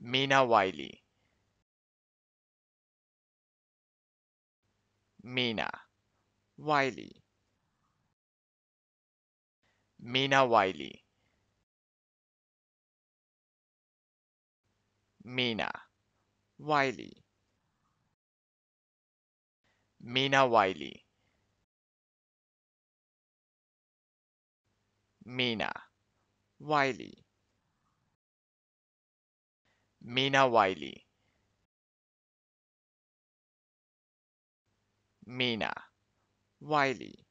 Mina Wiley. Mina Wiley. Mina Wiley. Mina Wiley. Mina Wiley. Mina Wiley. Mina Wiley. Mina Wiley.